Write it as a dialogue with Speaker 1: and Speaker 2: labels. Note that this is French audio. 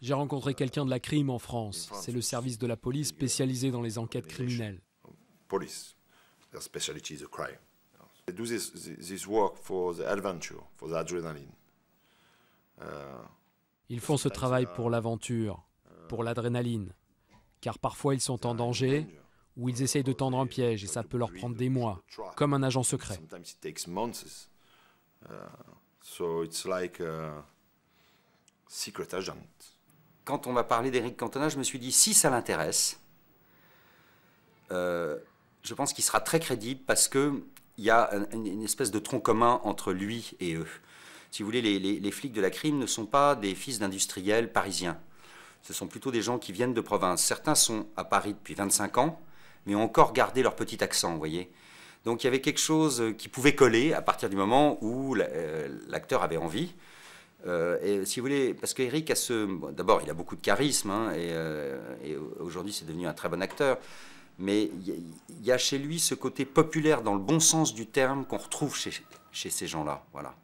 Speaker 1: J'ai rencontré quelqu'un de la crime en France. C'est le service de la police spécialisé dans les enquêtes criminelles.
Speaker 2: Ils font ce travail uh, pour
Speaker 1: l'aventure, pour l'adrénaline, car parfois ils sont en danger, où ils essayent de tendre un piège et ça peut leur prendre des mois, comme un agent secret.
Speaker 3: Quand on m'a parlé d'Eric Cantona, je me suis dit, si ça l'intéresse, euh, je pense qu'il sera très crédible parce qu'il y a une espèce de tronc commun entre lui et eux. Si vous voulez, les, les flics de la crime ne sont pas des fils d'industriels parisiens. Ce sont plutôt des gens qui viennent de province. Certains sont à Paris depuis 25 ans, mais ont encore gardé leur petit accent, vous voyez. Donc il y avait quelque chose euh, qui pouvait coller à partir du moment où euh, l'acteur avait envie. Euh, et si vous voulez, parce qu'Eric a ce. D'abord, il a beaucoup de charisme, hein, et, aujourd'hui, c'est devenu un très bon acteur. Mais il y, a chez lui ce côté populaire, dans le bon sens du terme, qu'on retrouve chez, chez ces gens-là. Voilà.